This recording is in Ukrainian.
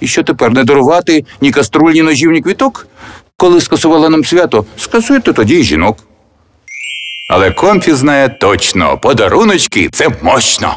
І що тепер не дарувати ні каструль, ні ножів, ні квіток? Коли скасувала нам свято, скасуйте тоді й жінок. Але Комфі знає точно подаруночки це мощно.